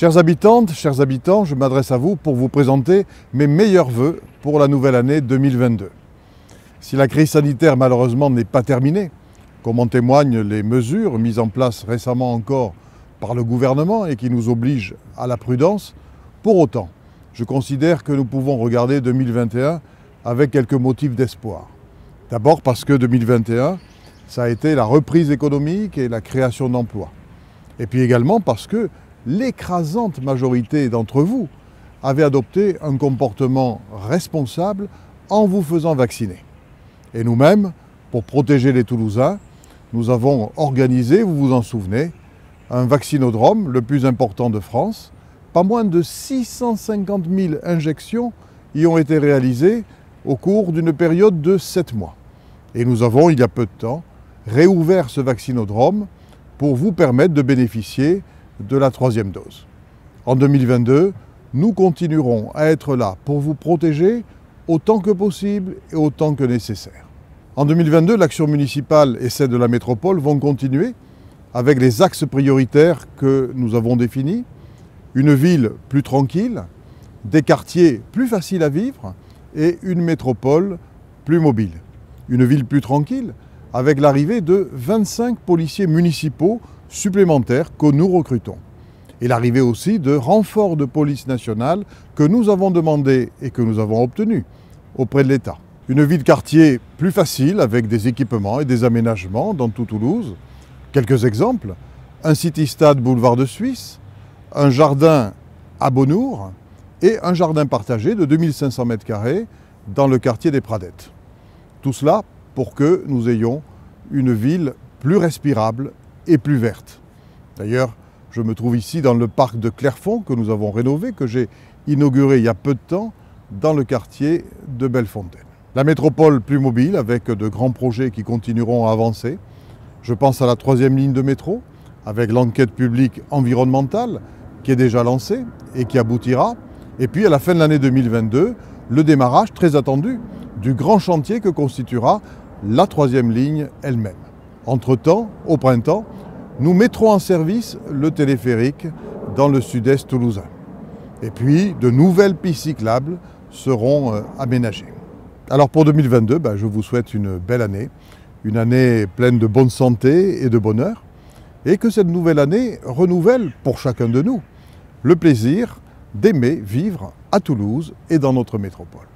Chers habitantes, chers habitants, je m'adresse à vous pour vous présenter mes meilleurs voeux pour la nouvelle année 2022. Si la crise sanitaire malheureusement n'est pas terminée, comme en témoignent les mesures mises en place récemment encore par le gouvernement et qui nous obligent à la prudence, pour autant, je considère que nous pouvons regarder 2021 avec quelques motifs d'espoir. D'abord parce que 2021, ça a été la reprise économique et la création d'emplois. Et puis également parce que l'écrasante majorité d'entre vous avait adopté un comportement responsable en vous faisant vacciner. Et nous-mêmes, pour protéger les Toulousains, nous avons organisé, vous vous en souvenez, un vaccinodrome, le plus important de France. Pas moins de 650 000 injections y ont été réalisées au cours d'une période de 7 mois. Et nous avons, il y a peu de temps, réouvert ce vaccinodrome pour vous permettre de bénéficier de la troisième dose. En 2022, nous continuerons à être là pour vous protéger autant que possible et autant que nécessaire. En 2022, l'action municipale et celle de la métropole vont continuer avec les axes prioritaires que nous avons définis. Une ville plus tranquille, des quartiers plus faciles à vivre et une métropole plus mobile. Une ville plus tranquille avec l'arrivée de 25 policiers municipaux supplémentaires que nous recrutons. Et l'arrivée aussi de renforts de police nationale que nous avons demandé et que nous avons obtenu auprès de l'État. Une vie de quartier plus facile avec des équipements et des aménagements dans tout Toulouse. Quelques exemples. Un city-stade boulevard de Suisse, un jardin à Bonnour et un jardin partagé de 2500 m2 dans le quartier des Pradettes. Tout cela pour que nous ayons une ville plus respirable et plus verte. D'ailleurs, je me trouve ici dans le parc de Clairfond que nous avons rénové, que j'ai inauguré il y a peu de temps dans le quartier de Bellefontaine. La métropole plus mobile avec de grands projets qui continueront à avancer. Je pense à la troisième ligne de métro avec l'enquête publique environnementale qui est déjà lancée et qui aboutira. Et puis à la fin de l'année 2022, le démarrage très attendu du grand chantier que constituera la troisième ligne elle-même. Entre-temps, au printemps, nous mettrons en service le téléphérique dans le sud-est toulousain. Et puis, de nouvelles pistes cyclables seront euh, aménagées. Alors pour 2022, ben, je vous souhaite une belle année, une année pleine de bonne santé et de bonheur, et que cette nouvelle année renouvelle pour chacun de nous le plaisir d'aimer vivre à Toulouse et dans notre métropole.